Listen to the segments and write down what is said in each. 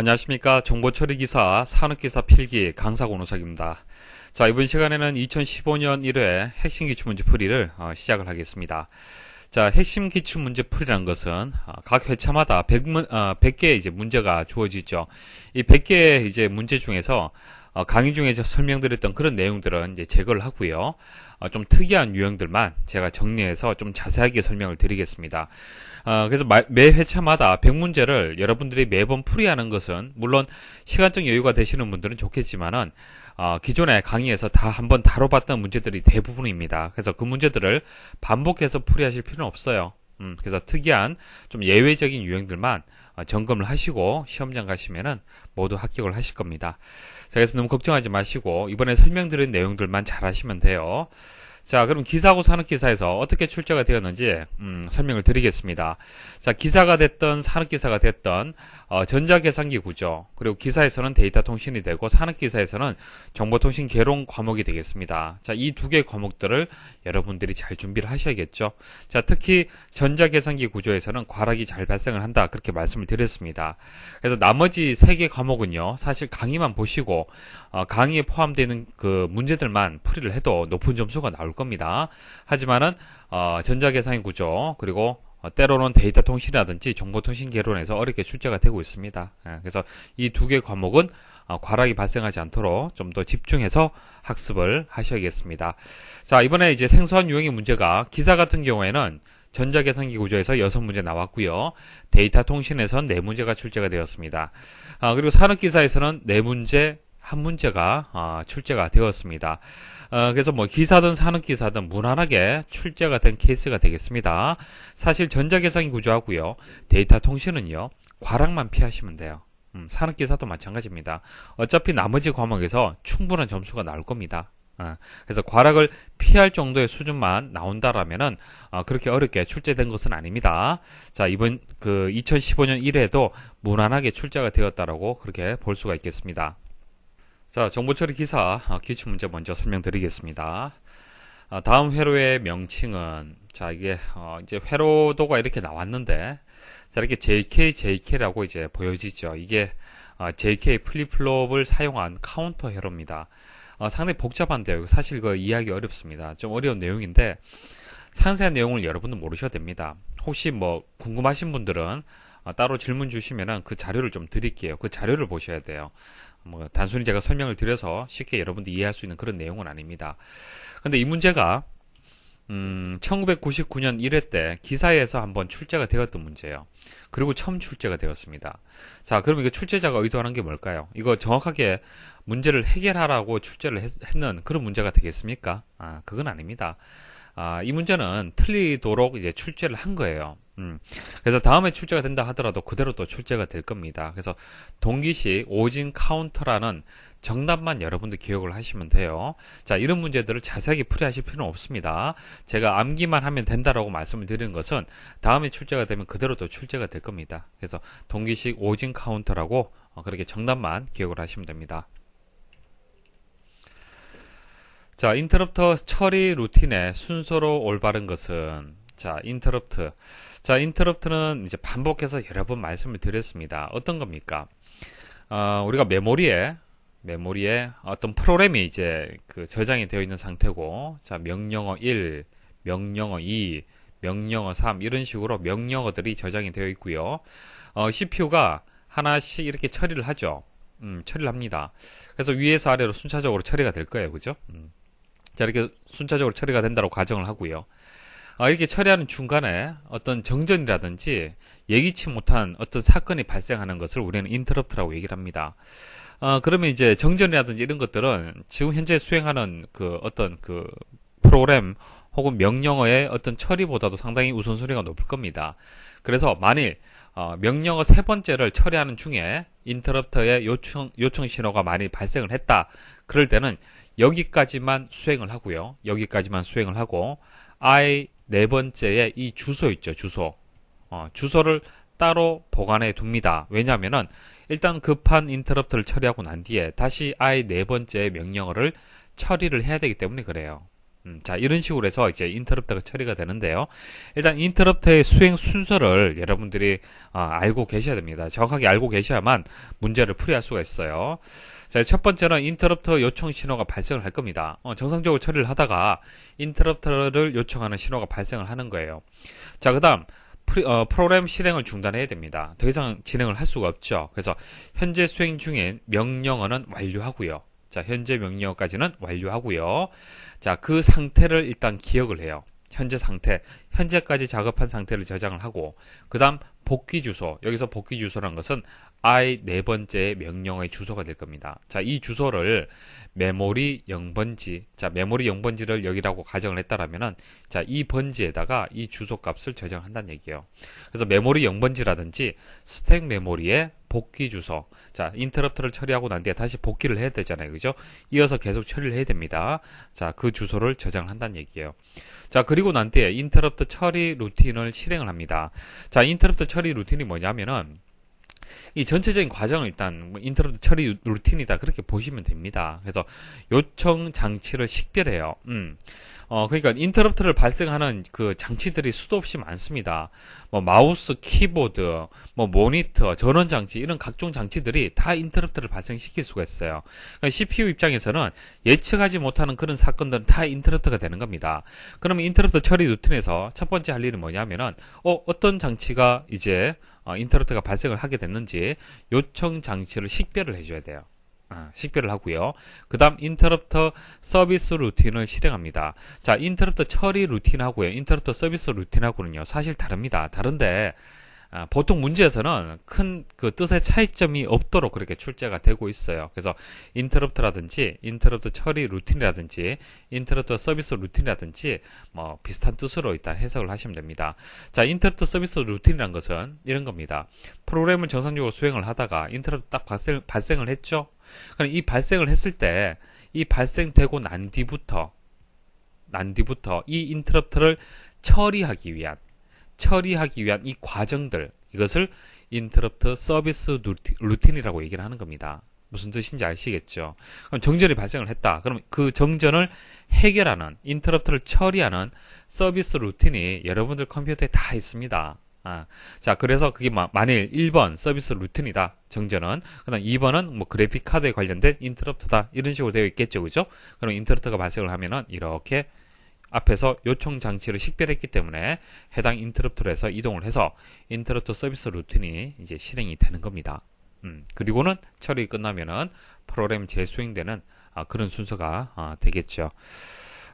안녕하십니까 정보처리기사 산업기사 필기 강사 권호석입니다. 자 이번 시간에는 2015년 1회 핵심 기출문제 풀이를 어, 시작을 하겠습니다. 자 핵심 기출문제 풀이란 것은 어, 각 회차마다 100, 어, 100개의 이제 문제가 주어지죠. 이 100개의 이제 문제 중에서 어, 강의 중에서 설명드렸던 그런 내용들은 이제 제거를 하고요. 어, 좀 특이한 유형들만 제가 정리해서 좀 자세하게 설명을 드리겠습니다. 어, 그래서 마, 매 회차마다 100문제를 여러분들이 매번 풀이하는 것은 물론 시간적 여유가 되시는 분들은 좋겠지만은 어, 기존의 강의에서 다 한번 다뤄봤던 문제들이 대부분입니다. 그래서 그 문제들을 반복해서 풀이하실 필요는 없어요. 음, 그래서 특이한 좀 예외적인 유형들만 어, 점검을 하시고 시험장 가시면은 모두 합격을 하실 겁니다. 자, 그래서 너무 걱정하지 마시고 이번에 설명드린 내용들만 잘 하시면 돼요. 자, 그럼 기사고 산업기사에서 어떻게 출제가 되었는지 음, 설명을 드리겠습니다. 자, 기사가 됐던 산업기사가 됐던 어, 전자계산기 구조 그리고 기사에서는 데이터 통신이 되고 산업기사에서는 정보통신 개론 과목이 되겠습니다. 자, 이 두 개 과목들을 여러분들이 잘 준비를 하셔야겠죠. 자, 특히 전자계산기 구조에서는 과락이 잘 발생을 한다. 그렇게 말씀을 드렸습니다. 그래서 나머지 세 개 과목은요, 사실 강의만 보시고, 어, 강의에 포함되는 그 문제들만 풀이를 해도 높은 점수가 나올 겁니다. 하지만은, 어, 전자계산기 구조, 그리고 어, 때로는 데이터 통신이라든지 정보통신 개론에서 어렵게 출제가 되고 있습니다. 예, 그래서 이 두 개 과목은 어, 과락이 발생하지 않도록 좀 더 집중해서 학습을 하셔야겠습니다. 자, 이번에 이제 생소한 유형의 문제가 기사 같은 경우에는 전자계산기 구조에서 여섯 문제 나왔고요. 데이터 통신에선 네 문제가 출제가 되었습니다. 아, 그리고 산업기사에서는 네 문제 한 문제가 아, 출제가 되었습니다. 어, 그래서 뭐 기사든 산업기사든 무난하게 출제가 된 케이스가 되겠습니다. 사실 전자계산기 구조하고요. 데이터 통신은요. 과락만 피하시면 돼요. 음, 사는 기사도 마찬가지입니다. 어차피 나머지 과목에서 충분한 점수가 나올 겁니다. 어, 그래서 과락을 피할 정도의 수준만 나온다라면은 어, 그렇게 어렵게 출제된 것은 아닙니다. 자 이번 그 2015년 1회도 무난하게 출제가 되었다라고 그렇게 볼 수가 있겠습니다. 자 정보처리 기사 어, 기출문제 먼저 설명드리겠습니다. 아, 다음 회로의 명칭은 자 이게 어, 이제 회로도가 이렇게 나왔는데 자 이렇게 JK JK라고 이제 보여지죠. 이게 어, JK 플립플롭을 사용한 카운터 회로입니다. 어, 상당히 복잡한데요. 사실 그 이해하기 어렵습니다. 좀 어려운 내용인데 상세한 내용을 여러분은 모르셔도 됩니다. 혹시 뭐 궁금하신 분들은 어, 따로 질문 주시면은 그 자료를 좀 드릴게요. 그 자료를 보셔야 돼요. 뭐 단순히 제가 설명을 드려서 쉽게 여러분들이 이해할 수 있는 그런 내용은 아닙니다. 근데 이 문제가 음, 1999년 1회 때 기사에서 한번 출제가 되었던 문제예요. 그리고 처음 출제가 되었습니다. 자, 그럼 이거 출제자가 의도하는 게 뭘까요? 이거 정확하게 문제를 해결하라고 출제를 했, 는 그런 문제가 되겠습니까? 아, 그건 아닙니다. 아, 이 문제는 틀리도록 이제 출제를 한 거예요. 음. 그래서 다음에 출제가 된다 하더라도 그대로 또 출제가 될 겁니다. 그래서 동기식 오진 카운터라는 정답만 여러분들 기억을 하시면 돼요. 자, 이런 문제들을 자세하게 풀이하실 필요는 없습니다. 제가 암기만 하면 된다라고 말씀을 드린 것은 다음에 출제가 되면 그대로 또 출제가 될 겁니다. 그래서 동기식 오진 카운터라고 어, 그렇게 정답만 기억을 하시면 됩니다. 자, 인터럽터 처리 루틴의 순서로 올바른 것은 자, 인터럽트. 자, 인터럽트는 이제 반복해서 여러 번 말씀을 드렸습니다. 어떤 겁니까? 어, 우리가 메모리에 메모리에 어떤 프로그램이 이제 그 저장이 되어 있는 상태고 자, 명령어 1, 명령어 2, 명령어 3 이런 식으로 명령어들이 저장이 되어 있고요. 어, CPU가 하나씩 이렇게 처리를 하죠. 음, 처리를 합니다. 그래서 위에서 아래로 순차적으로 처리가 될 거예요. 그죠? 음. 자, 이렇게 순차적으로 처리가 된다고 가정을 하고요. 아, 이렇게 처리하는 중간에 어떤 정전이라든지 예기치 못한 어떤 사건이 발생하는 것을 우리는 인터럽트라고 얘기를 합니다. 아, 그러면 이제 정전이라든지 이런 것들은 지금 현재 수행하는 그 어떤 그 프로그램 혹은 명령어의 어떤 처리보다도 상당히 우선순위가 높을 겁니다. 그래서 만일 어, 명령어 세 번째를 처리하는 중에 인터럽터의 요청 요청 신호가 많이 발생을 했다. 그럴 때는 여기까지만 수행을 하고요. 여기까지만 수행을 하고 I 네 번째에 이 주소 있죠, 주소. 어, 주소를 따로 보관해 둡니다. 왜냐하면은 일단 급한 인터럽트를 처리하고 난 뒤에 다시 아예 네 번째 명령어를 처리를 해야 되기 때문에 그래요. 음, 자 이런 식으로 해서 이제 인터럽트가 처리가 되는데요. 일단 인터럽트의 수행 순서를 여러분들이 어, 알고 계셔야 됩니다. 정확하게 알고 계셔야만 문제를 풀이할 수가 있어요. 자, 첫 번째는 인터럽터 요청 신호가 발생을 할 겁니다. 어, 정상적으로 처리를 하다가 인터럽터를 요청하는 신호가 발생을 하는 거예요. 자, 그 다음 어, 프로그램 실행을 중단해야 됩니다. 더 이상 진행을 할 수가 없죠. 그래서 현재 수행 중인 명령어는 완료하고요. 자, 현재 명령어까지는 완료하고요. 자, 그 상태를 일단 기억을 해요. 현재 상태, 현재까지 작업한 상태를 저장을 하고 그 다음 복귀 주소 여기서 복귀 주소란 것은 i 네 번째 명령의 주소가 될 겁니다. 자, 이 주소를 메모리 0번지, 자, 메모리 0번지를 여기라고 가정을 했다라면은 자, 이 번지에다가 이 주소 값을 저장한다는 얘기예요. 그래서 메모리 0번지라든지 스택 메모리에 복귀 주소. 자, 인터럽트를 처리하고 난 뒤에 다시 복귀를 해야 되잖아요. 그죠? 이어서 계속 처리를 해야 됩니다. 자, 그 주소를 저장한다는 얘기예요. 자, 그리고 난 뒤에 인터럽트 처리 루틴을 실행을 합니다. 자, 인터럽트 처리 루틴이 뭐냐면은 이 전체적인 과정을 일단 뭐 인터넷 처리 루틴이다 그렇게 보시면 됩니다. 그래서 요청 장치를 식별해요. 음. 어, 그러니까 인터럽트를 발생하는 그 장치들이 수도 없이 많습니다. 뭐 마우스, 키보드, 뭐 모니터, 전원 장치 이런 각종 장치들이 다 인터럽트를 발생시킬 수가 있어요. 그러니까 CPU 입장에서는 예측하지 못하는 그런 사건들은 다 인터럽트가 되는 겁니다. 그러면 인터럽트 처리 루틴에서 첫 번째 할 일은 뭐냐면은 어, 어떤 장치가 이제 어, 인터럽트가 발생을 하게 됐는지 요청 장치를 식별을 해줘야 돼요. 어, 식별을 하고요. 그 다음 인터럽터 서비스 루틴을 실행합니다. 자, 인터럽터 처리 루틴하고요. 인터럽터 서비스 루틴하고는요. 사실 다릅니다. 다른데 아, 보통 문제에서는 큰 그 뜻의 차이점이 없도록 그렇게 출제가 되고 있어요. 그래서 인터럽트라든지 인터럽트 처리 루틴이라든지 인터럽트 서비스 루틴이라든지 뭐 비슷한 뜻으로 일단 해석을 하시면 됩니다. 자, 인터럽트 서비스 루틴이란 것은 이런 겁니다. 프로그램을 정상적으로 수행을 하다가 인터럽트 딱 발생, 발생을 했죠. 그럼 이 발생을 했을 때 이 발생되고 난 뒤부터 난 뒤부터 이 인터럽트를 처리하기 위한 처리하기 위한 이 과정들 이것을 인터럽트 서비스 루틴이라고 얘기를 하는 겁니다. 무슨 뜻인지 아시겠죠? 그럼 정전이 발생을 했다. 그럼 그 정전을 해결하는 인터럽트를 처리하는 서비스 루틴이 여러분들 컴퓨터에 다 있습니다. 아, 자 그래서 그게 마, 만일 1번 서비스 루틴이다 정전은 그다음 2번은 뭐 그래픽 카드에 관련된 인터럽트다 이런 식으로 되어 있겠죠 그죠 그럼 인터럽트가 발생을 하면은 이렇게 앞에서 요청 장치를 식별했기 때문에 해당 인터럽트로 해서 이동을 해서 인터럽트 서비스 루틴이 이제 실행이 되는 겁니다. 음, 그리고는 처리 끝나면은 프로그램 재수행되는 아, 그런 순서가 아, 되겠죠.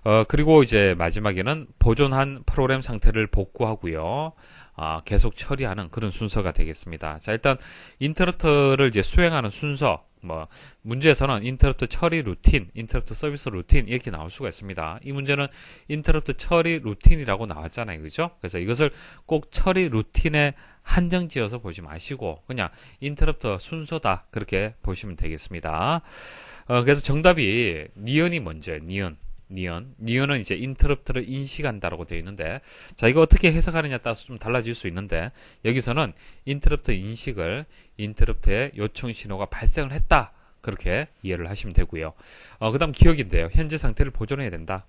어, 그리고 이제 마지막에는 보존한 프로그램 상태를 복구하고요. 아, 계속 처리하는 그런 순서가 되겠습니다. 자, 일단 인터럽트를 이제 수행하는 순서 뭐 문제에서는 인터럽트 처리 루틴, 인터럽트 서비스 루틴 이렇게 나올 수가 있습니다. 이 문제는 인터럽트 처리 루틴이라고 나왔잖아요. 그죠? 그래서 이것을 꼭 처리 루틴에 한정지어서 보지 마시고 그냥 인터럽트 순서다 그렇게 보시면 되겠습니다. 어, 그래서 정답이 니은이 먼저예요. 니은. 니언. 니언은 이제 인터럽트를 인식한다라고 되어 있는데 자 이거 어떻게 해석하느냐에 따라서 좀 달라질 수 있는데 여기서는 인터럽트 인식을 인터럽트의 요청 신호가 발생을 했다. 그렇게 이해를 하시면 되고요. 어, 그 다음 기억인데요. 현재 상태를 보존해야 된다.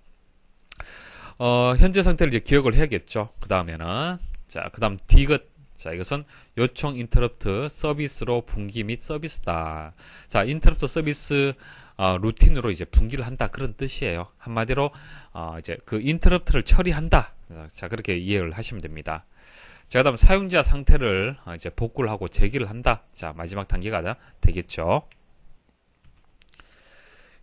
어, 현재 상태를 이제 기억을 해야겠죠. 그 다음에는 자, 그 다음 디귿 자, 이것은 요청 인터럽트 서비스로 분기 및 서비스다. 자, 인터럽트 서비스 어, 루틴으로 이제 분기를 한다 그런 뜻이에요. 한마디로 어, 이제 그 인터럽트를 처리한다. 자 그렇게 이해를 하시면 됩니다. 자 그다음 사용자 상태를 어, 이제 복구를 하고 제기를 한다. 자 마지막 단계가 되겠죠.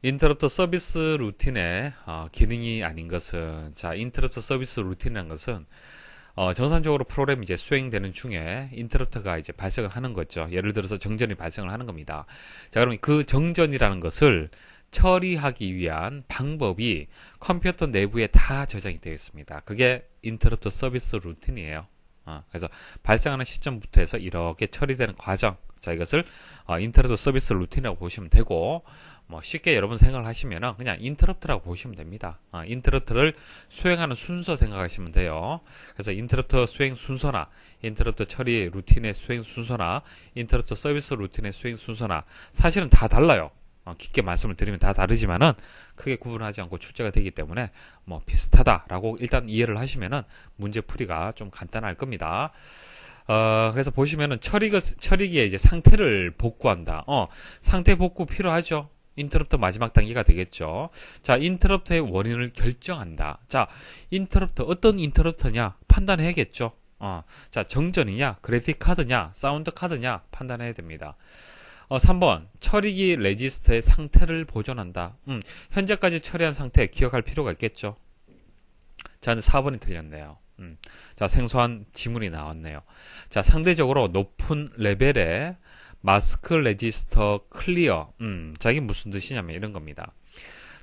인터럽트 서비스 루틴의 어, 기능이 아닌 것은 자 인터럽트 서비스 루틴이라는 것은 어, 정상적으로 프로그램이 제 수행되는 중에 인터럽트가 이제 발생을 하는 거죠. 예를 들어서 정전이 발생을 하는 겁니다. 자, 그럼 그 정전이라는 것을 처리하기 위한 방법이 컴퓨터 내부에 다 저장이 되어 있습니다. 그게 인터럽트 서비스 루틴이에요. 어, 그래서 발생하는 시점부터 해서 이렇게 처리되는 과정, 자 이것을 어, 인터럽트 서비스 루틴이라고 보시면 되고 뭐 쉽게 여러분 생각을 하시면 그냥 인터럽트라고 보시면 됩니다. 아, 어, 인터럽트를 수행하는 순서 생각하시면 돼요. 그래서 인터럽트 수행 순서나 인터럽트 처리 루틴의 수행 순서나 인터럽트 서비스 루틴의 수행 순서나 사실은 다 달라요. 어, 깊게 말씀을 드리면 다 다르지만은 크게 구분하지 않고 출제가 되기 때문에 뭐 비슷하다라고 일단 이해를 하시면은 문제 풀이가 좀 간단할 겁니다. 어, 그래서 보시면은 처리, 처리기에 이제 상태를 복구한다. 어, 상태 복구 필요하죠. 인터럽터 마지막 단계가 되겠죠. 자, 인터럽터의 원인을 결정한다. 자, 인터럽터 어떤 인터럽터냐 판단해야겠죠. 어, 자, 정전이냐, 그래픽 카드냐, 사운드 카드냐 판단해야 됩니다. 어, 3번 처리기 레지스터의 상태를 보존한다. 음, 현재까지 처리한 상태 기억할 필요가 있겠죠. 자, 4번이 틀렸네요. 음, 자, 생소한 지문이 나왔네요. 자, 상대적으로 높은 레벨의 마스크 레지스터 클리어. 음, 자기 무슨 뜻이냐면 이런 겁니다.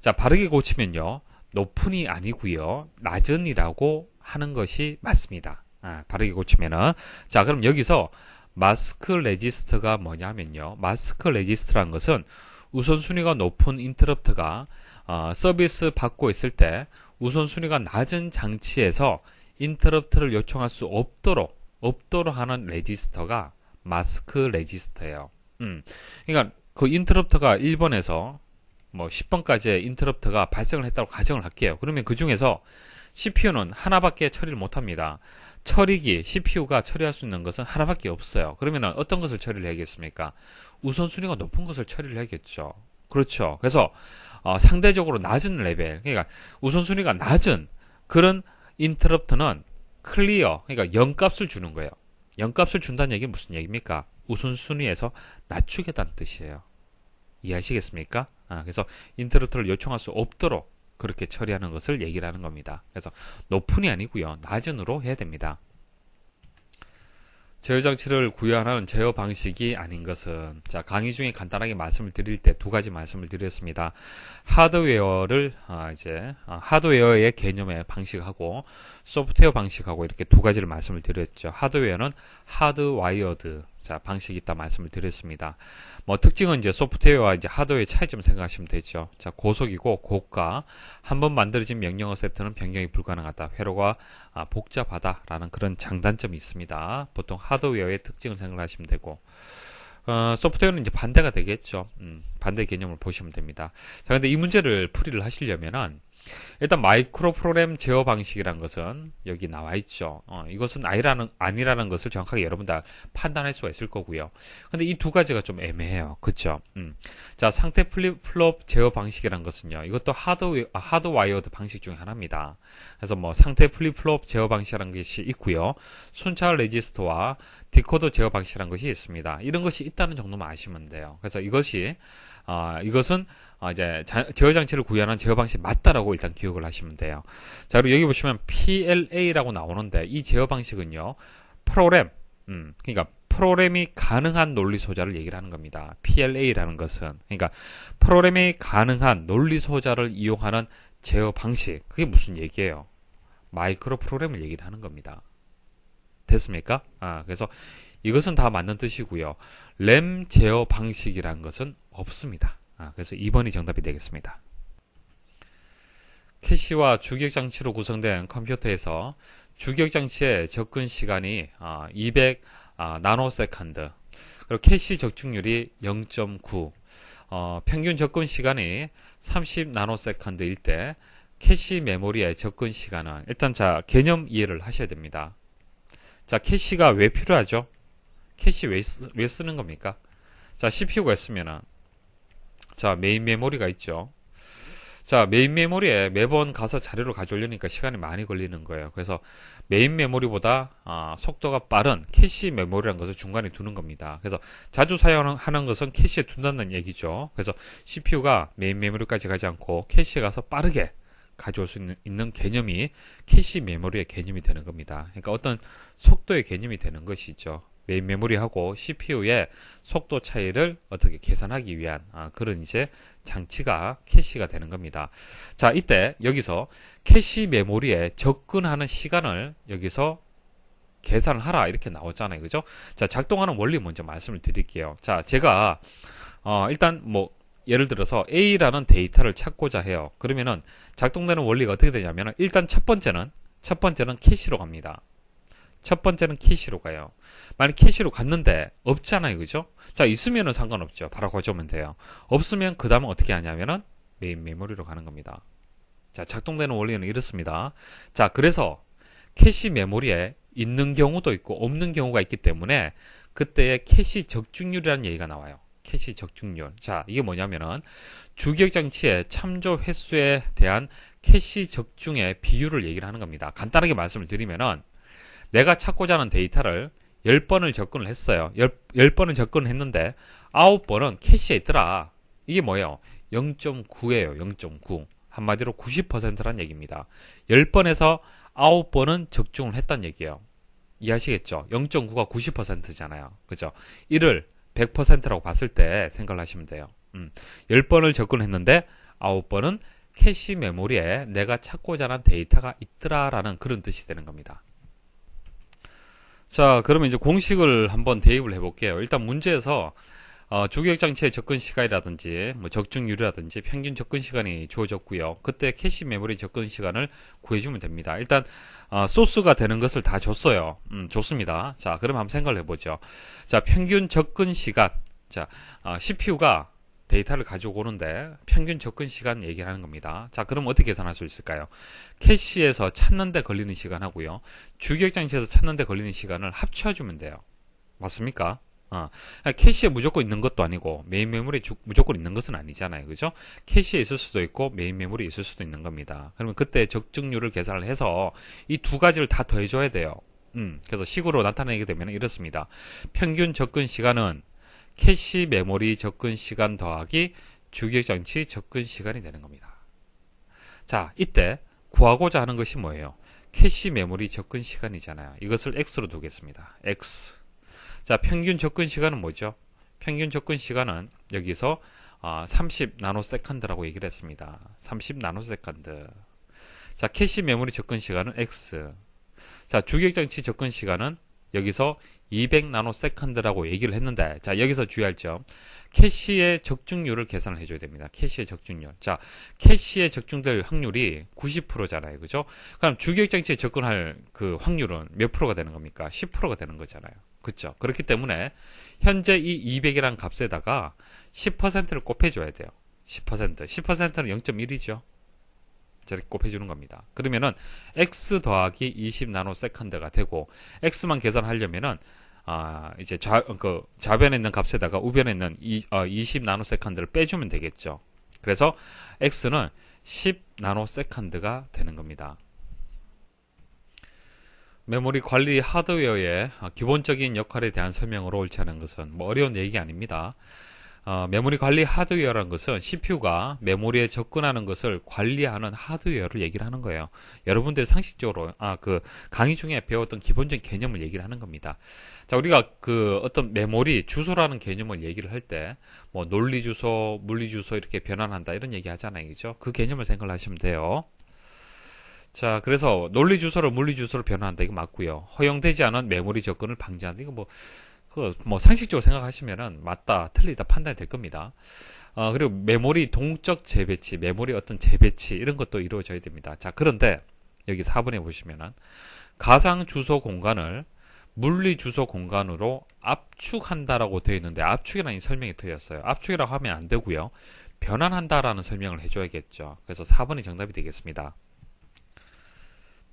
자, 바르게 고치면요. 높은이 아니고요. 낮은이라고 하는 것이 맞습니다. 아, 바르게 고치면은 자, 그럼 여기서 마스크 레지스터가 뭐냐면요. 마스크 레지스터란 것은 우선순위가 높은 인터럽트가 어, 서비스 받고 있을 때 우선순위가 낮은 장치에서 인터럽트를 요청할 수 없도록 없도록 하는 레지스터가 마스크 레지스터예요. 음. 그러니까 그 인터럽터가 1번에서 뭐 10번까지의 인터럽터가 발생을 했다고 가정을 할게요. 그러면 그 중에서 CPU는 하나밖에 처리를 못합니다. 처리기, CPU가 처리할 수 있는 것은 하나밖에 없어요. 그러면 어떤 것을 처리를 해야겠습니까? 우선순위가 높은 것을 처리를 해야겠죠. 그렇죠. 그래서 어, 상대적으로 낮은 레벨, 그러니까 우선순위가 낮은 그런 인터럽터는 클리어, 그러니까 0값을 주는 거예요. 영값을 준다는 얘기는 무슨 얘기입니까? 우선순위에서 낮추겠다는 뜻이에요. 이해하시겠습니까? 아, 그래서 인터루트를 요청할 수 없도록 그렇게 처리하는 것을 얘기를 하는 겁니다. 그래서 높은이 아니고요. 낮은으로 해야 됩니다. 제어 장치를 구현하는 제어 방식이 아닌 것은 자 강의 중에 간단하게 말씀을 드릴 때 두 가지 말씀을 드렸습니다. 하드웨어를 아, 이제 아, 하드웨어의 개념의 방식하고 소프트웨어 방식하고 이렇게 두 가지를 말씀을 드렸죠. 하드웨어는 하드와이어드 자, 방식이 있다 말씀을 드렸습니다. 뭐 특징은 이제 소프트웨어와 이제 하드웨어의 차이점 생각하시면 되죠. 자, 고속이고 고가. 한번 만들어진 명령어 세트는 변경이 불가능하다. 회로가 아, 복잡하다라는 그런 장단점이 있습니다. 보통 하드웨어의 특징을 생각하시면 되고. 어, 소프트웨어는 이제 반대가 되겠죠. 음, 반대 개념을 보시면 됩니다. 자, 근데 이 문제를 풀이를 하시려면은 일단 마이크로 프로그램 제어 방식이란 것은 여기 나와 있죠. 어, 이것은 아니라는 아니라는 것을 정확하게 여러분 다 판단할 수가 있을 거고요. 근데 이 두 가지가 좀 애매해요. 그렇죠? 음. 자, 상태 플립플롭 제어 방식이란 것은요. 이것도 하드 아, 하드와이어드 방식 중에 하나입니다. 그래서 뭐 상태 플립플롭 제어 방식이라는 것이 있고요. 순찰 레지스터와 디코더 제어 방식이라는 것이 있습니다. 이런 것이 있다는 정도만 아시면 돼요. 그래서 이것이 아, 이것은 아, 이제 자, 제어 장치를 구현한 제어 방식 맞다라고 일단 기억을 하시면 돼요. 자, 그리고 여기 보시면 PLA라고 나오는데 이 제어 방식은요. 프로그램 음, 그러니까 프로그램이 가능한 논리 소자를 얘기를 하는 겁니다. PLA라는 것은 그러니까 프로그램이 가능한 논리 소자를 이용하는 제어 방식. 그게 무슨 얘기예요? 마이크로 프로그램을 얘기를 하는 겁니다. 됐습니까? 아, 그래서 이것은 다 맞는 뜻이고요. 램 제어 방식이라는 것은 없습니다. 아, 그래서 2번이 정답이 되겠습니다. 캐시와 주격장치로 구성된 컴퓨터에서 주격장치의 접근 시간이 200 아, 아, 나노세컨드 그리고 캐시 적중률이 0.9 어, 평균 접근 시간이 30 나노세컨드일 때 캐시 메모리의 접근 시간은 일단 자 개념 이해를 하셔야 됩니다. 자 캐시가 왜 필요하죠? 캐시 왜, 쓰, 왜 쓰는 겁니까? 자 CPU가 있으면은 자, 메인 메모리가 있죠. 자, 메인 메모리에 매번 가서 자료를 가져오려니까 시간이 많이 걸리는 거예요. 그래서 메인 메모리보다 아, 속도가 빠른 캐시 메모리라는 것을 중간에 두는 겁니다. 그래서 자주 사용하는 것은 캐시에 둔다는 얘기죠. 그래서 CPU가 메인 메모리까지 가지 않고 캐시에 가서 빠르게 가져올 수 있는, 있는, 개념이 캐시 메모리의 개념이 되는 겁니다. 그러니까 어떤 속도의 개념이 되는 것이죠. 메인 메모리하고 CPU의 속도 차이를 어떻게 계산하기 위한 아, 그런 이제 장치가 캐시가 되는 겁니다. 자, 이때 여기서 캐시 메모리에 접근하는 시간을 여기서 계산을 하라 이렇게 나오잖아요. 그죠? 자, 작동하는 원리 먼저 말씀을 드릴게요. 자, 제가 어, 일단 뭐 예를 들어서 A라는 데이터를 찾고자 해요. 그러면은 작동되는 원리가 어떻게 되냐면은 일단 첫 번째는 첫 번째는 캐시로 갑니다. 첫 번째는 캐시로 가요. 만약 캐시로 갔는데 없잖아요. 그죠? 자, 있으면은 상관없죠. 바로 거주면 돼요. 없으면 그 다음은 어떻게 하냐면은 메인 메모리로 가는 겁니다. 자, 작동되는 원리는 이렇습니다. 자, 그래서 캐시 메모리에 있는 경우도 있고 없는 경우가 있기 때문에 그때의 캐시 적중률이라는 얘기가 나와요. 캐시 적중률. 자, 이게 뭐냐면은 주격 장치의 참조 횟수에 대한 캐시 적중의 비율을 얘기를 하는 겁니다. 간단하게 말씀을 드리면은 내가 찾고자 하는 데이터를 10번을 접근을 했어요. 10, 번을 접근을 했는데 9번은 캐시에 있더라. 이게 뭐예요? 0.9예요. 0.9. 한마디로 90%란 얘기입니다. 10번에서 9번은 적중을 했단 얘기예요. 이해하시겠죠? 0.9가 90%잖아요. 그죠? 이를 100%라고 봤을 때 생각을 하시면 돼요. 음, 10번을 접근했는데 9번은 캐시 메모리에 내가 찾고자 하는 데이터가 있더라라는 그런 뜻이 되는 겁니다. 자, 그러면 이제 공식을 한번 대입을 해볼게요. 일단 문제에서 어, 주기장치의 접근 시간이라든지 뭐 적중률이라든지 평균 접근 시간이 주어졌고요. 그때 캐시 메모리 접근 시간을 구해주면 됩니다. 일단 어, 소스가 되는 것을 다 줬어요. 음, 좋습니다. 자, 그럼 한번 생각을 해보죠. 자, 평균 접근 시간. 자, 어, CPU가 데이터를 가지고 오는데 평균 접근 시간 얘기를 하는 겁니다. 자, 그럼 어떻게 계산할 수 있을까요? 캐시에서 찾는데 걸리는 시간하고요. 주기획장치에서 찾는데 걸리는 시간을 합쳐주면 돼요. 맞습니까? 어, 그러니까 캐시에 무조건 있는 것도 아니고 메인 메모리에 주, 무조건 있는 것은 아니잖아요. 그죠? 캐시에 있을 수도 있고 메인 메모리에 있을 수도 있는 겁니다. 그러면 그때 적중률을 계산을 해서 이 두 가지를 다 더해줘야 돼요. 음, 그래서 식으로 나타내게 되면 이렇습니다. 평균 접근 시간은 캐시 메모리 접근 시간 더하기 주기적 장치 접근 시간이 되는 겁니다. 자, 이때 구하고자 하는 것이 뭐예요? 캐시 메모리 접근 시간이잖아요. 이것을 x로 두겠습니다. x. 자, 평균 접근 시간은 뭐죠? 평균 접근 시간은 여기서 어, 30 나노세컨드라고 얘기를 했습니다. 30 나노세컨드. 자, 캐시 메모리 접근 시간은 x. 자, 주객장치 접근 시간은 여기서 200 나노세컨드라고 얘기를 했는데 자 여기서 주의할 점 캐시의 적중률을 계산을 해줘야 됩니다. 캐시의 적중률. 자, 캐시에 적중될 확률이 90%잖아요. 그죠? 그럼 주기획장치에 접근할 그 확률은 몇 프로가 되는 겁니까? 10%가 되는 거잖아요. 그렇죠? 그렇기 때문에 현재 이 200이란 값에다가 10%를 곱해줘야 돼요. 10%. 10%는 0.1이죠. 저렇게 곱해주는 겁니다. 그러면은 x 더하기 20 나노세컨드가 되고 x만 계산하려면은 아, 이제 좌, 그, 좌변에 있는 값에다가 우변에 있는 20 어, 나노세컨드를 빼주면 되겠죠. 그래서 x는 10 나노세컨드가 되는 겁니다. 메모리 관리 하드웨어의 기본적인 역할에 대한 설명으로 옳지 않은 것은 뭐 어려운 얘기 아닙니다. 어, 메모리 관리 하드웨어라는 것은 CPU가 메모리에 접근하는 것을 관리하는 하드웨어를 얘기를 하는 거예요. 여러분들 상식적으로 아그 강의 중에 배웠던 기본적인 개념을 얘기를 하는 겁니다. 자 우리가 그 어떤 메모리 주소라는 개념을 얘기를 할때뭐 논리 주소, 물리 주소 이렇게 변환한다 이런 얘기 하잖아요, 그죠? 그 개념을 생각을 하시면 돼요. 자, 그래서 논리 주소를 물리 주소로 변환한다. 이거 맞고요. 허용되지 않은 메모리 접근을 방지한다. 이거 뭐 그뭐 상식적으로 생각하시면은 맞다, 틀리다 판단이 될 겁니다. 어, 그리고 메모리 동적 재배치, 메모리 어떤 재배치 이런 것도 이루어져야 됩니다. 자, 그런데 여기 4번에 보시면은 가상 주소 공간을 물리 주소 공간으로 압축한다라고 되어 있는데 압축이라는 설명이 되었어요 압축이라고 하면 안 되고요. 변환한다라는 설명을 해줘야겠죠. 그래서 4번이 정답이 되겠습니다.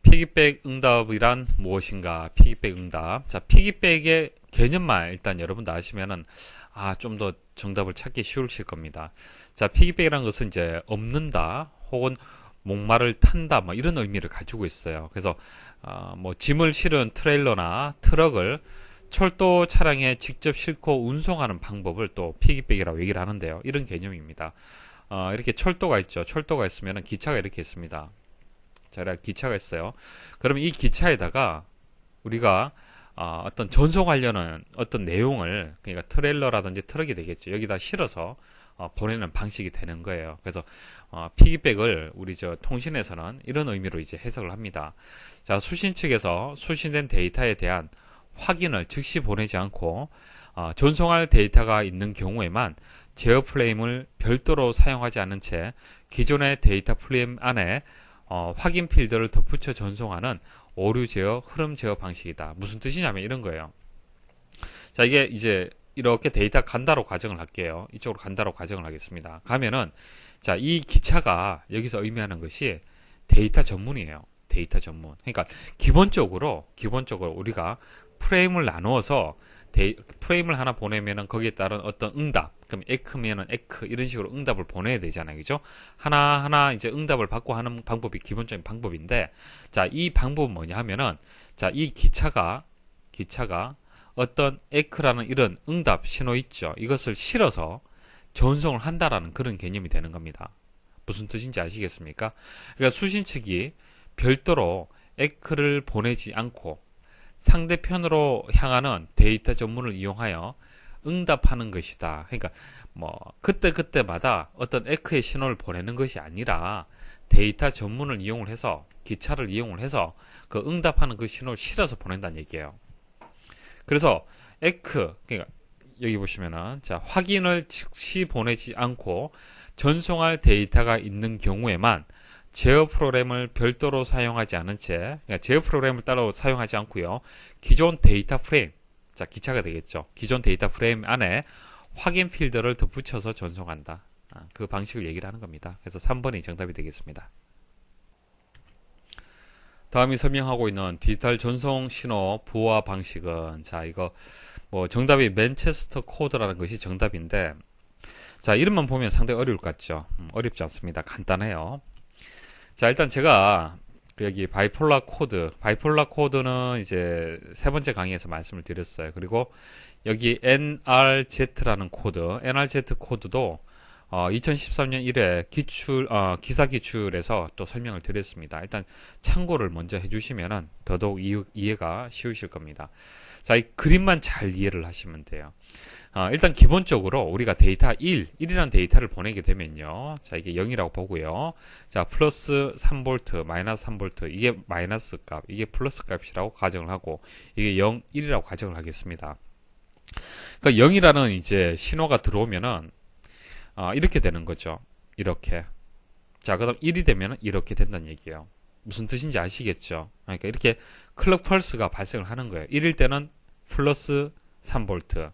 피기백 응답이란 무엇인가? 피기백 응답. 자, 피기백의 개념만 일단 여러분도 아시면은 아좀 더 정답을 찾기 쉬우실 겁니다. 자 피기백이라는 것은 이제 없는다 혹은 목마를 탄다 뭐 이런 의미를 가지고 있어요. 그래서 어, 뭐 짐을 실은 트레일러나 트럭을 철도 차량에 직접 싣고 운송하는 방법을 또 피기백이라고 얘기를 하는데요. 이런 개념입니다. 어, 이렇게 철도가 있죠. 철도가 있으면 기차가 이렇게 있습니다. 자, 기차가 있어요. 그럼 이 기차에다가 우리가 어, 어떤 전송하려는 어떤 내용을 그러니까 트레일러라든지 트럭이 되겠죠. 여기다 실어서 어, 보내는 방식이 되는 거예요. 그래서 어, 피기백을 우리 저 통신에서는 이런 의미로 이제 해석을 합니다. 자, 수신 측에서 수신된 데이터에 대한 확인을 즉시 보내지 않고 어, 전송할 데이터가 있는 경우에만 제어 프레임을 별도로 사용하지 않은 채 기존의 데이터 프레임 안에 어, 확인 필드를 덧붙여 전송하는 오류 제어, 흐름 제어 방식이다. 무슨 뜻이냐면 이런 거예요. 자, 이게 이제 이렇게 데이터 간다로 가정을 할게요. 이쪽으로 간다로 가정을 하겠습니다. 가면은 자, 이 기차가 여기서 의미하는 것이 데이터 전문이에요. 데이터 전문. 그러니까 기본적으로 기본적으로 우리가 프레임을 나누어서 데, 프레임을 하나 보내면은 거기에 따른 어떤 응답, 그럼 에크면은 에크 이런 식으로 응답을 보내야 되잖아요, 그죠? 하나 하나 이제 응답을 받고 하는 방법이 기본적인 방법인데, 자이 방법은 뭐냐 하면은 자이 기차가 기차가 어떤 에크라는 이런 응답 신호 있죠. 이것을 실어서 전송을 한다라는 그런 개념이 되는 겁니다. 무슨 뜻인지 아시겠습니까? 그러니까 수신 측이 별도로 에크를 보내지 않고 상대편으로 향하는 데이터 전문을 이용하여 응답하는 것이다. 그러니까 뭐 그때 그때마다 어떤 에크의 신호를 보내는 것이 아니라 데이터 전문을 이용을 해서 기차를 이용을 해서 그 응답하는 그 신호를 실어서 보낸다는 얘기예요. 그래서 에크 그러니까 여기 보시면은 자 확인을 즉시 보내지 않고 전송할 데이터가 있는 경우에만 제어 프로그램을 별도로 사용하지 않은 채, 그러니까 제어 프로그램을 따로 사용하지 않고요. 기존 데이터 프레임, 자 기차가 되겠죠. 기존 데이터 프레임 안에 확인 필드를 덧붙여서 전송한다. 아, 그 방식을 얘기를 하는 겁니다. 그래서 3번이 정답이 되겠습니다. 다음이 설명하고 있는 디지털 전송 신호 부화 방식은 자 이거 뭐 정답이 맨체스터 코드라는 것이 정답인데 자 이름만 보면 상당히 어려울 것 같죠. 음, 어렵지 않습니다. 간단해요. 자, 일단 제가 그 여기 바이폴라 코드, 바이폴라 코드는 이제 세 번째 강의에서 말씀을 드렸어요. 그리고 여기 NRZ라는 코드, NRZ 코드도 어, 2013년 1회 기출, 어, 기사 기출에서 또 설명을 드렸습니다. 일단 참고를 먼저 해주시면 더더욱 이유, 이해가 쉬우실 겁니다. 자, 이 그림만 잘 이해를 하시면 돼요. 아, 일단 기본적으로 우리가 데이터 1, 1이라는 데이터를 보내게 되면요. 자, 이게 0이라고 보고요. 자, 플러스 3볼트, 마이너스 3볼트, 이게 마이너스 값, 이게 플러스 값이라고 가정을 하고, 이게 0, 1이라고 가정을 하겠습니다. 그러니까 0이라는 이제 신호가 들어오면은, 아, 이렇게 되는 거죠. 이렇게. 자, 그 다음 1이 되면 이렇게 된다는 얘기예요. 무슨 뜻인지 아시겠죠? 그러니까 이렇게 클럭 펄스가 발생을 하는 거예요. 1일 때는 플러스 3볼트,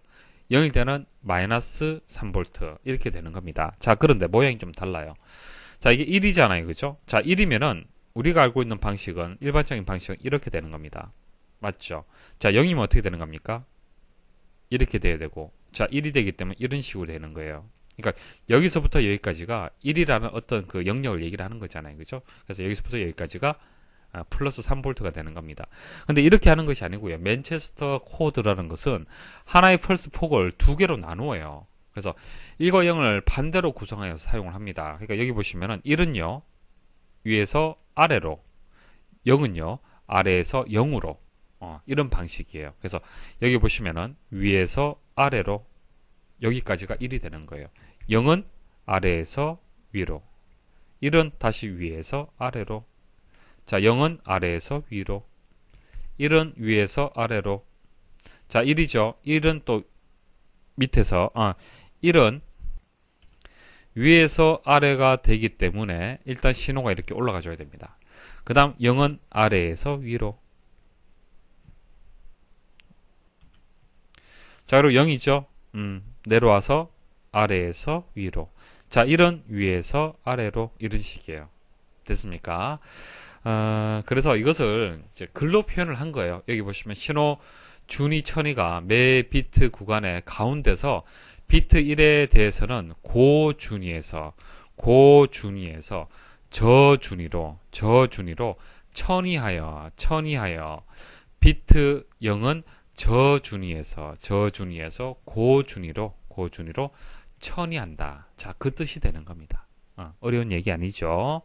0일 때는 마이너스 3V 이렇게 되는 겁니다. 자, 그런데 모양이 좀 달라요. 자, 이게 1이잖아요. 그죠? 자, 1이면은 우리가 알고 있는 방식은 일반적인 방식은 이렇게 되는 겁니다. 맞죠? 자, 0이면 어떻게 되는 겁니까? 이렇게 돼야 되고 자, 1이 되기 때문에 이런 식으로 되는 거예요. 그러니까 여기서부터 여기까지가 1이라는 어떤 그 영역을 얘기를 하는 거잖아요. 그죠? 그래서 여기서부터 여기까지가 아, 플러스 3볼트가 되는 겁니다. 근데 이렇게 하는 것이 아니고요. 맨체스터 코드라는 것은 하나의 펄스 폭을 두 개로 나누어요. 그래서 1과 0을 반대로 구성하여 서 사용을 합니다. 그러니까 여기 보시면은 1은요. 위에서 아래로 0은요. 아래에서 0으로 어, 이런 방식이에요. 그래서 여기 보시면은 위에서 아래로 여기까지가 1이 되는 거예요. 0은 아래에서 위로 1은 다시 위에서 아래로 자 0은 아래에서 위로 1은 위에서 아래로 자 1이죠 1은 또 밑에서 아 1은 위에서 아래가 되기 때문에 일단 신호가 이렇게 올라가 줘야 됩니다 그 다음 0은 아래에서 위로 자 그리고 0이죠 음, 내려와서 아래에서 위로 자 1은 위에서 아래로 이런 식이에요 됐습니까 어, 그래서 이것을 이제 글로 표현을 한 거예요. 여기 보시면 신호 준이 천이가 매 비트 구간의 가운데서 비트 1에 대해서는 고준이에서 고준이에서 저준이로 저준이로 천이하여 천이하여 비트 0은 저준이에서 저준이에서 고준이로 고준이로 천이한다. 자, 그 뜻이 되는 겁니다. 어, 어려운 얘기 아니죠.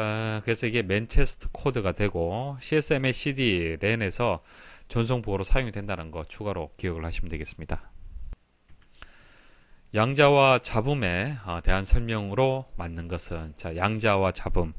아, 그래서 이게 맨체스터 코드가 되고 CSM의 CD 랜에서 전송부호로 사용이 된다는 거 추가로 기억을 하시면 되겠습니다. 양자와 잡음에 아, 대한 설명으로 맞는 것은 자 양자와 잡음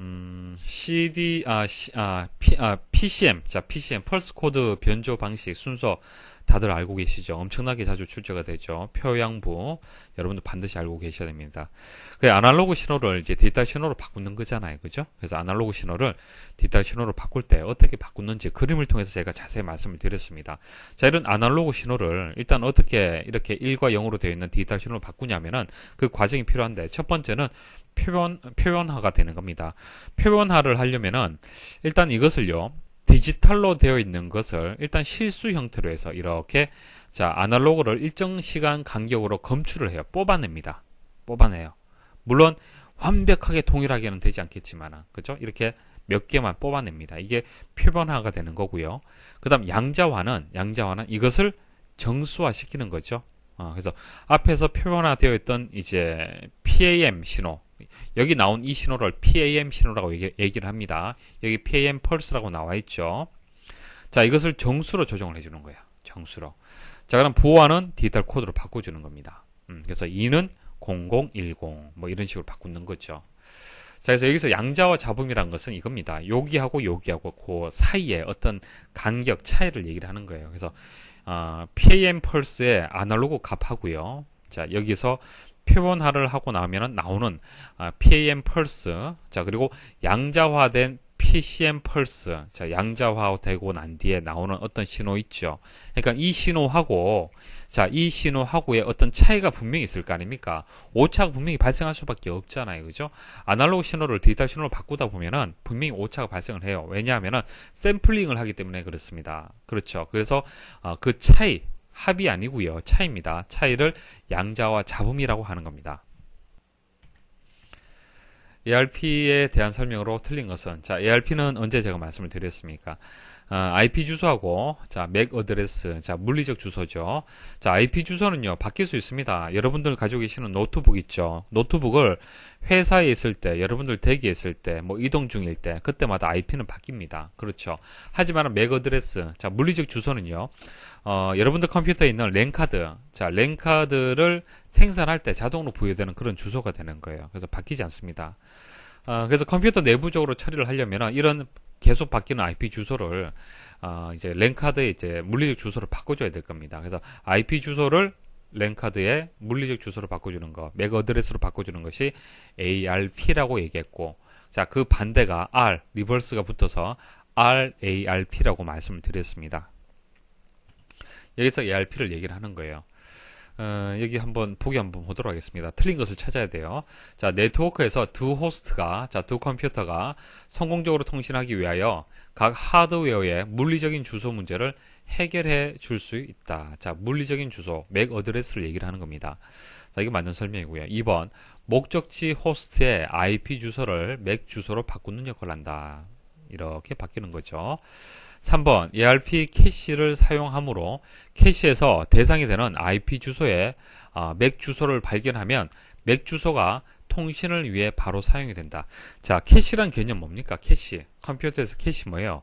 음, CD 아, 시, 아, 피, 아, PCM 자 PCM 펄스 코드 변조 방식 순서 다들 알고 계시죠. 엄청나게 자주 출제가 되죠. 표양부 여러분도 반드시 알고 계셔야 됩니다. 그 아날로그 신호를 이제 디지털 신호로 바꾸는 거잖아요, 그죠? 그래서 아날로그 신호를 디지털 신호로 바꿀 때 어떻게 바꾸는지 그림을 통해서 제가 자세히 말씀을 드렸습니다. 자, 이런 아날로그 신호를 일단 어떻게 이렇게 1과 0으로 되어 있는 디지털 신호로 바꾸냐면은 그 과정이 필요한데 첫 번째는 표현 표현화가 되는 겁니다. 표현화를 하려면은 일단 이것을요. 디지털로 되어 있는 것을 일단 실수 형태로 해서 이렇게 자 아날로그를 일정 시간 간격으로 검출을 해요. 뽑아냅니다. 뽑아내요. 물론 완벽하게 동일하게는 되지 않겠지만 그죠? 이렇게 몇 개만 뽑아냅니다. 이게 표변화가 되는 거고요. 그 다음 양자화는 양자화는 이것을 정수화 시키는 거죠. 어, 그래서 앞에서 표현화되어 있던 이제 PAM 신호 여기 나온 이 신호를 PAM 신호라고 얘기, 얘기를 합니다. 여기 PAM 펄스라고 나와 있죠. 자, 이것을 정수로 조정을 해주는 거예요. 정수로. 자, 그럼 부호안는 디지털 코드로 바꿔주는 겁니다. 음, 그래서 2는 0010, 뭐 이런 식으로 바꾸는 거죠. 자, 그래서 여기서 양자와 잡음이라는 것은 이겁니다. 여기하고 여기하고 그 사이에 어떤 간격 차이를 얘기를 하는 거예요. 그래서 어, PAM 펄스의 아날로그 값하고요. 자, 여기서 표본화를 하고 나면 나오는 아, PAM 펄스 자 그리고 양자화된 PCM 펄스 자 양자화되고 난 뒤에 나오는 어떤 신호 있죠. 그러니까 이 신호하고 자이 신호하고의 어떤 차이가 분명히 있을 거 아닙니까? 오차가 분명히 발생할 수밖에 없잖아요, 그죠? 아날로그 신호를 디지털 신호로 바꾸다 보면은 분명히 오차가 발생을 해요. 왜냐하면은 샘플링을 하기 때문에 그렇습니다. 그렇죠. 그래서 어, 그 차이 합이 아니고요. 차입니다. 차이를 양자와 잡음이라고 하는 겁니다. ARP에 대한 설명으로 틀린 것은 자 ARP는 언제 제가 말씀을 드렸습니까? 아, IP 주소하고 자맥 어드레스 자 물리적 주소죠. 자 IP 주소는요 바뀔 수 있습니다. 여러분들 가지고 계시는 노트북 있죠. 노트북을 회사에 있을 때 여러분들 대기했을때뭐 이동 중일 때 그때마다 IP는 바뀝니다. 그렇죠. 하지만 맥 어드레스 자 물리적 주소는요 어, 여러분들 컴퓨터에 있는 랜카드, 자, 랜카드를 생산할 때 자동으로 부여되는 그런 주소가 되는 거예요. 그래서 바뀌지 않습니다. 어, 그래서 컴퓨터 내부적으로 처리를 하려면 이런 계속 바뀌는 IP 주소를 어, 이제 랜카드에 이제 물리적 주소를 바꿔줘야 될 겁니다. 그래서 IP 주소를 랜카드에 물리적 주소로 바꿔주는 거, 맥 어드레스로 바꿔주는 것이 ARP라고 얘기했고, 자, 그 반대가 R, 리버스가 붙어서 RARP라고 말씀을 드렸습니다. 여기서 ARP를 얘기를 하는 거예요. 어, 여기 한번 보기 한번 보도록 하겠습니다. 틀린 것을 찾아야 돼요. 자, 네트워크에서 두 호스트가, 자, 두 컴퓨터가 성공적으로 통신하기 위하여 각 하드웨어의 물리적인 주소 문제를 해결해 줄 수 있다. 자, 물리적인 주소, 맥 어드레스를 얘기를 하는 겁니다. 자, 이게 맞는 설명이고요. 2번, 목적지 호스트의 IP 주소를 맥 주소로 바꾸는 역할을 한다. 이렇게 바뀌는 거죠. 3번 ARP 캐시를 사용하므로 캐시에서 대상이 되는 IP 주소의 아, 맥 주소를 발견하면 맥 주소가 통신을 위해 바로 사용이 된다. 자, 캐시란 개념 뭡니까? 캐시. 컴퓨터에서 캐시 뭐예요?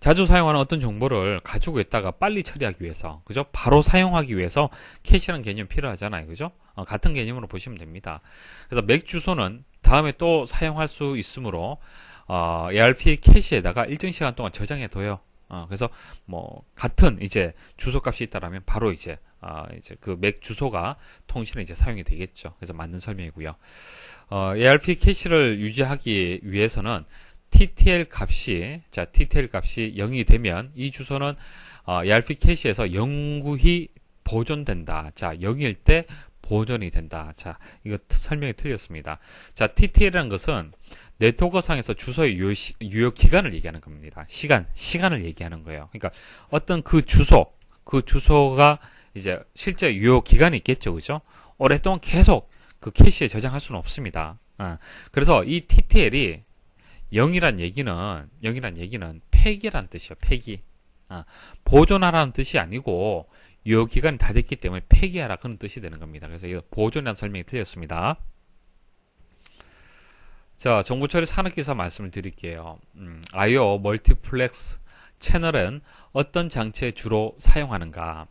자주 사용하는 어떤 정보를 가지고 있다가 빨리 처리하기 위해서, 그죠? 바로 사용하기 위해서 캐시란 개념 필요하잖아요. 그죠? 어, 같은 개념으로 보시면 됩니다. 그래서 맥 주소는 다음에 또 사용할 수 있으므로 어, ARP 캐시에다가 일정 시간 동안 저장해 둬요. 어, 그래서 뭐 같은 이제 주소값이 있다라면 바로 이제 아, 이제 그 맥 주소가 통신에 이제 사용이 되겠죠. 그래서 맞는 설명이고요. 어, ARP 캐시를 유지하기 위해서는 TTL 값이 자 TTL 값이 0이 되면 이 주소는 어, ARP 캐시에서 영구히 보존된다. 자 0일 때 보존이 된다. 자 이거 설명이 틀렸습니다. 자 TTL이라는 것은 네트워크상에서 주소의 유효, 기간을 얘기하는 겁니다. 시간, 시간을 얘기하는 거예요. 그러니까 어떤 그 주소, 그 주소가 이제 실제 유효 기간이 있겠죠, 그죠? 오랫동안 계속 그 캐시에 저장할 수는 없습니다. 어. 그래서 이 TTL이 0이란 얘기는 0이란 얘기는 폐기란 뜻이에요. 폐기. 어. 보존하라는 뜻이 아니고 유효 기간이 다 됐기 때문에 폐기하라 그런 뜻이 되는 겁니다. 그래서 이거 보존이라는 설명이 틀렸습니다. 자, 정보 처리 산업 기사 말씀을 드릴게요. 음, IO 멀티플렉스 채널은 어떤 장치에 주로 사용하는가?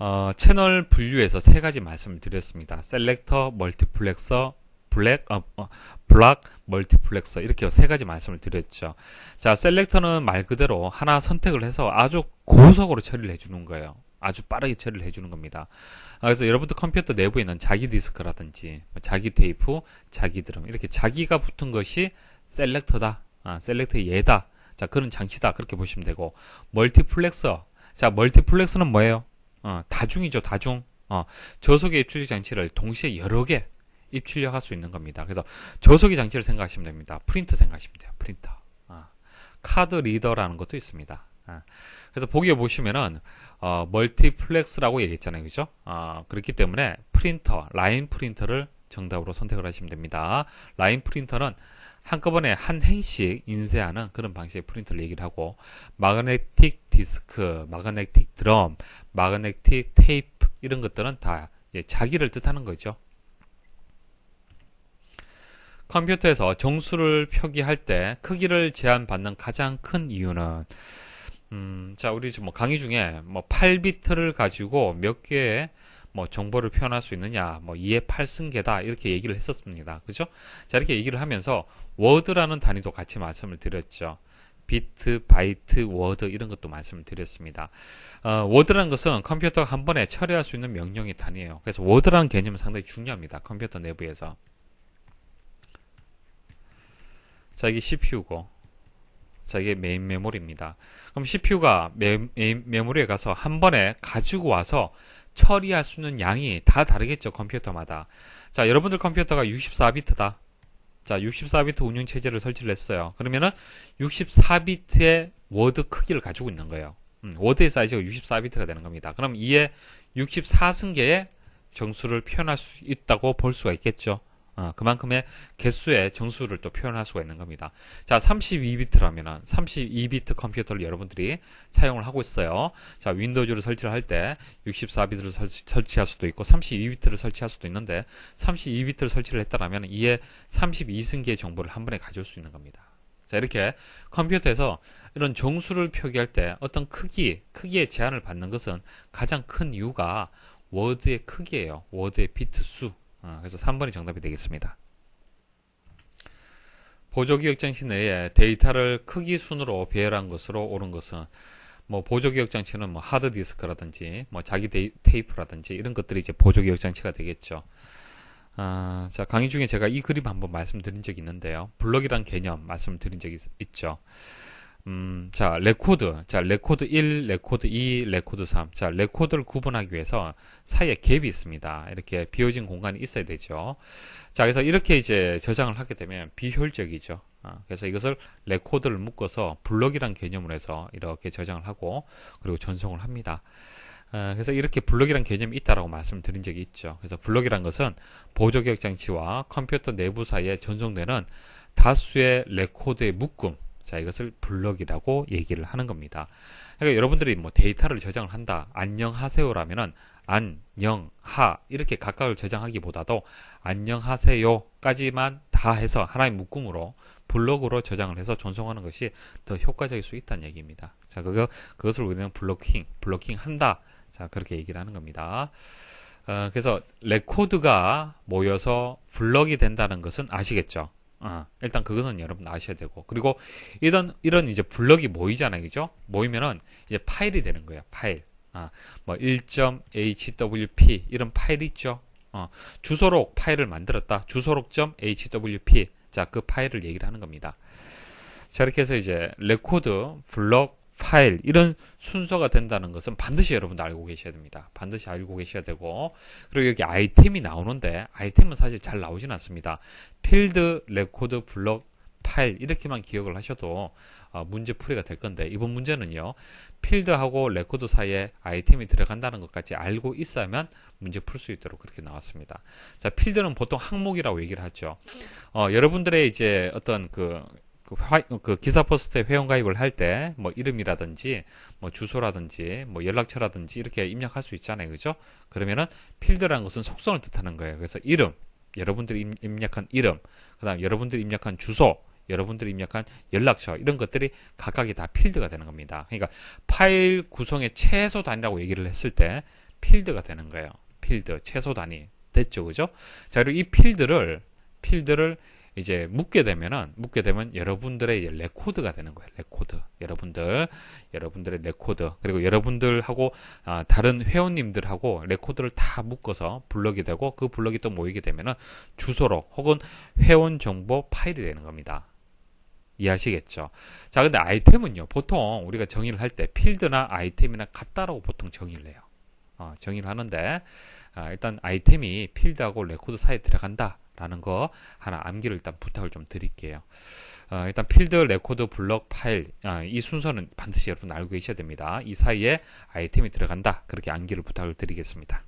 어, 채널 분류에서 세 가지 말씀을 드렸습니다. 셀렉터, 멀티플렉서, 블랙, 어, 어, 블락, 멀티플렉서 이렇게 세 가지 말씀을 드렸죠. 자, 셀렉터는 말 그대로 하나 선택을 해서 아주 고속으로 처리를 해주는 거예요. 아주 빠르게 처리를 해주는 겁니다. 아, 그래서 여러분들 컴퓨터 내부에 있는 자기 디스크라든지 뭐 자기 테이프, 자기 드럼 이렇게 자기가 붙은 것이 셀렉터다, 아, 셀렉터의 예다. 자 그런 장치다 그렇게 보시면 되고 멀티플렉서 자 멀티플렉서는 뭐예요? 어, 다중이죠 다중. 어, 저속의 입출력 장치를 동시에 여러 개 입출력할 수 있는 겁니다. 그래서 저속의 장치를 생각하시면 됩니다. 프린터 생각하시면 돼요. 프린터. 아, 카드 리더라는 것도 있습니다. 아, 그래서 보기에 보시면은 어, 멀티플렉스라고 얘기했잖아요, 그죠? 어, 그렇기 때문에 프린터, 라인 프린터를 정답으로 선택을 하시면 됩니다. 라인 프린터는 한꺼번에 한 행씩 인쇄하는 그런 방식의 프린터를 얘기를 하고 마그네틱 디스크, 마그네틱 드럼, 마그네틱 테이프 이런 것들은 다 자기를 뜻하는 거죠. 컴퓨터에서 정수를 표기할 때 크기를 제한받는 가장 큰 이유는 음, 자, 우리 뭐 강의 중에 뭐 8비트를 가지고 몇 개의 뭐 정보를 표현할 수 있느냐, 뭐 2의 8승계다 이렇게 얘기를 했었습니다. 그죠? 자, 이렇게 얘기를 하면서 워드라는 단위도 같이 말씀을 드렸죠. 비트, 바이트, 워드 이런 것도 말씀을 드렸습니다. 어, 워드라는 것은 컴퓨터가 한 번에 처리할 수 있는 명령의 단위예요. 그래서 워드라는 개념은 상당히 중요합니다. 컴퓨터 내부에서. 자, 이게 CPU고. 자, 이게 메인 메모리입니다. 그럼 CPU가 메, 메인 메모리에 가서 한 번에 가지고 와서 처리할 수 있는 양이 다 다르겠죠, 컴퓨터마다. 자, 여러분들 컴퓨터가 64비트다. 자, 64비트 운영 체제를 설치를 했어요. 그러면은 64비트의 워드 크기를 가지고 있는 거예요. 음, 워드의 사이즈가 64비트가 되는 겁니다. 그럼 이에 64승계의 정수를 표현할 수 있다고 볼 수가 있겠죠. 어, 그만큼의 개수의 정수를 또 표현할 수가 있는 겁니다. 자, 32비트라면은 32비트 컴퓨터를 여러분들이 사용을 하고 있어요. 자, 윈도우즈를 설치를 할 때 64비트를 설치, 할 수도 있고 32비트를 설치할 수도 있는데 32비트를 설치를 했다라면 이에 32승기의 정보를 한 번에 가져올 수 있는 겁니다. 자, 이렇게 컴퓨터에서 이런 정수를 표기할 때 어떤 크기, 크기에 제한을 받는 것은 가장 큰 이유가 워드의 크기예요. 워드의 비트 수. 어, 그래서 3번이 정답이 되겠습니다. 보조기억장치 내에 데이터를 크기 순으로 배열한 것으로 옳은 것은 뭐 보조기억장치는 뭐 하드디스크라든지 뭐 자기 데이, 테이프라든지 이런 것들이 이제 보조기억장치가 되겠죠. 아, 자 강의 중에 제가 이 그림 한번 말씀드린 적이 있는데요. 블럭이란 개념 말씀드린 적이 있, 죠 음, 자, 레코드. 자, 레코드 1, 레코드 2, 레코드 3. 자, 레코드를 구분하기 위해서 사이에 갭이 있습니다. 이렇게 비워진 공간이 있어야 되죠. 자, 그래서 이렇게 이제 저장을 하게 되면 비효율적이죠. 아, 그래서 이것을 레코드를 묶어서 블럭이란 개념으로 해서 이렇게 저장을 하고 그리고 전송을 합니다. 아, 그래서 이렇게 블럭이란 개념이 있다라고 말씀드린 적이 있죠. 그래서 블럭이란 것은 보조 기억 장치와 컴퓨터 내부 사이에 전송되는 다수의 레코드의 묶음, 자, 이것을 블럭이라고 얘기를 하는 겁니다. 그러니까 여러분들이 뭐 데이터를 저장을 한다, 안녕하세요라면은 안녕하 이렇게 각각을 저장하기보다도 안녕하세요까지만 다 해서 하나의 묶음으로 블록으로 저장을 해서 전송하는 것이 더 효과적일 수 있다는 얘기입니다. 자, 그거 그것을 우리는 블로킹, 블로킹 한다. 자, 그렇게 얘기를 하는 겁니다. 어, 그래서 레코드가 모여서 블럭이 된다는 것은 아시겠죠? 어, 일단 그것은 여러분 아셔야 되고 그리고 이런 이런 이제 블럭이 모이잖아요, 그죠? 모이면은 이제 파일이 되는 거예요, 파일. 아, 뭐 1.hwp 이런 파일 있죠? 어, 주소록 파일을 만들었다. 주소록.hwp 자, 그 파일을 얘기를 하는 겁니다. 자, 이렇게 해서 이제 레코드 블럭 파일 이런 순서가 된다는 것은 반드시 여러분도 알고 계셔야 됩니다. 반드시 알고 계셔야 되고 그리고 여기 아이템이 나오는데 아이템은 사실 잘 나오진 않습니다. 필드, 레코드, 블록 파일 이렇게만 기억을 하셔도 어, 문제 풀이가 될 건데 이번 문제는요 필드하고 레코드 사이에 아이템이 들어간다는 것까지 알고 있어야만 문제 풀 수 있도록 그렇게 나왔습니다 자 필드는 보통 항목이라고 얘기를 하죠 어, 여러분들의 이제 어떤 그 그, 화, 그 기사 포스트에 회원 가입을 할 때 뭐 이름이라든지 뭐 주소라든지 뭐 연락처라든지 이렇게 입력할 수 있잖아요. 그죠? 그러면은 필드라는 것은 속성을 뜻하는 거예요. 그래서 이름, 여러분들이 입력한 이름, 그다음 여러분들이 입력한 주소, 여러분들이 입력한 연락처 이런 것들이 각각이 다 필드가 되는 겁니다. 그러니까 파일 구성의 최소 단위라고 얘기를 했을 때 필드가 되는 거예요. 필드 최소 단위 됐죠, 그죠? 자 그리고 이 필드를 필드를 이제 묻게 되면은 묻게 되면 여러분들의 레코드가 되는 거예요. 레코드. 여러분들 여러분들의 레코드 그리고 여러분들하고 아, 다른 회원님들하고 레코드를 다 묶어서 블럭이 되고 그 블럭이 또 모이게 되면은 주소로 혹은 회원 정보 파일이 되는 겁니다. 이해하시겠죠? 자, 근데 아이템은요. 보통 우리가 정의를 할 때 필드나 아이템이나 같다라고 보통 정의를 해요. 어, 정의를 하는데 아, 일단 아이템이 필드하고 레코드 사이에 들어간다. 라는 거 하나 암기를 일단 부탁을 좀 드릴게요. 어, 일단 필드 레코드 블럭 파일 아, 이 순서는 반드시 여러분 알고 계셔야 됩니다. 이 사이에 아이템이 들어간다. 그렇게 암기를 부탁을 드리겠습니다.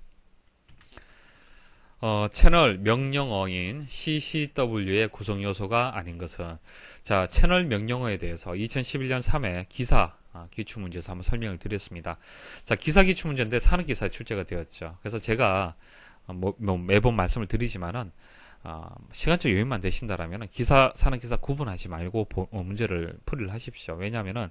어, 채널 명령어인 CCW의 구성 요소가 아닌 것은 자 채널 명령어에 대해서 2011년 3회 기사 아, 기출 문제에서 한번 설명을 드렸습니다. 자 기사 기출 문제인데 산업 기사에 출제가 되었죠. 그래서 제가 뭐, 뭐 매번 말씀을 드리지만은 어, 시간적 여유만 되신다라면 기사 사는 기사 구분하지 말고 보, 어, 문제를 풀이를 하십시오. 왜냐하면은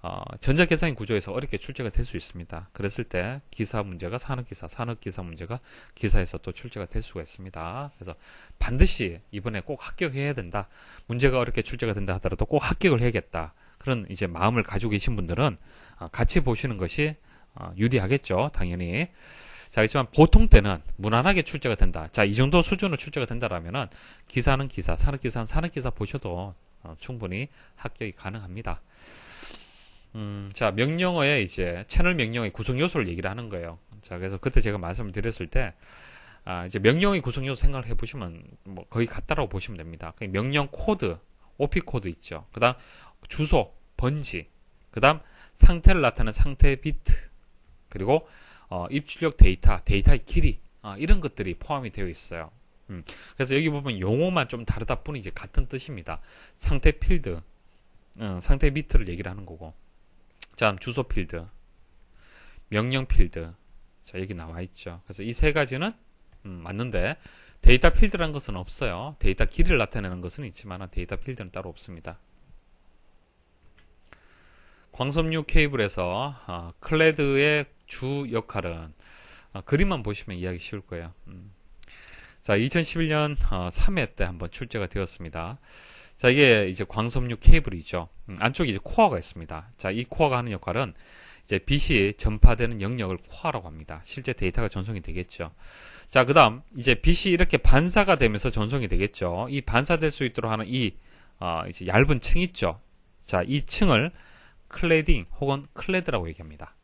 어, 전자계산 구조에서 어렵게 출제가 될 수 있습니다. 그랬을 때 기사 문제가 산업기사, 산업기사 문제가 기사에서 또 출제가 될 수가 있습니다. 그래서 반드시 이번에 꼭 합격해야 된다. 문제가 어렵게 출제가 된다 하더라도 꼭 합격을 해야겠다. 그런 이제 마음을 가지고 계신 분들은 아, 같이 보시는 것이 어, 유리하겠죠. 당연히. 자, 그렇지만 보통 때는 무난하게 출제가 된다. 자, 이 정도 수준으로 출제가 된다라면은 기사는 기사, 산업기사는 산업기사 보셔도 어, 충분히 합격이 가능합니다. 음, 자, 명령어의 이제 채널 명령의 구성 요소를 얘기를 하는 거예요. 자, 그래서 그때 제가 말씀을 드렸을 때 아, 이제 명령의 구성 요소 생각을 해 보시면 뭐 거의 같다라고 보시면 됩니다. 명령 코드, 오피 코드 있죠. 그다음 주소, 번지, 그다음 상태를 나타내는 상태 비트, 그리고 어, 입출력 데이터, 데이터의 길이 어, 이런 것들이 포함이 되어 있어요. 음, 그래서 여기 보면 용어만 좀 다르다 뿐이지 같은 뜻입니다. 상태 필드, 음, 상태 미트를 얘기를 하는 거고. 자, 그 주소 필드, 명령 필드. 자, 여기 나와 있죠. 그래서 이 세 가지는 음, 맞는데 데이터 필드란 것은 없어요. 데이터 길이를 나타내는 것은 있지만 데이터 필드는 따로 없습니다. 광섬유 케이블에서 어, 클레드의 주 역할은 어, 그림만 보시면 이해하기 쉬울 거예요. 음. 자, 2011년 어, 3회 때 한번 출제가 되었습니다. 자, 이게 이제 광섬유 케이블이죠. 음, 안쪽에 이제 코어가 있습니다. 자, 이 코어가 하는 역할은 이제 빛이 전파되는 영역을 코어라고 합니다. 실제 데이터가 전송이 되겠죠. 자, 그다음 이제 빛이 이렇게 반사가 되면서 전송이 되겠죠. 이 반사될 수 있도록 하는 이 어, 이제 얇은 층 있죠. 자, 이 층을 클레딩 혹은 클레드라고 얘기합니다.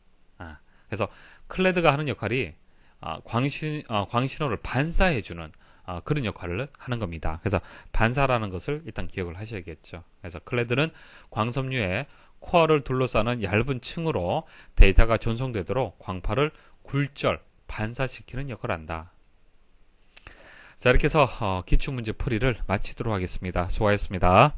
그래서 클레드가 하는 역할이 아, 광신 아, 광신호를 반사해주는 아, 그런 역할을 하는 겁니다. 그래서 반사라는 것을 일단 기억을 하셔야겠죠. 그래서 클레드는 광섬유에 코어를 둘러싸는 얇은 층으로 데이터가 전송되도록 광파를 굴절, 반사시키는 역할을 한다. 자 이렇게 해서 어, 기출문제 풀이를 마치도록 하겠습니다. 수고하셨습니다.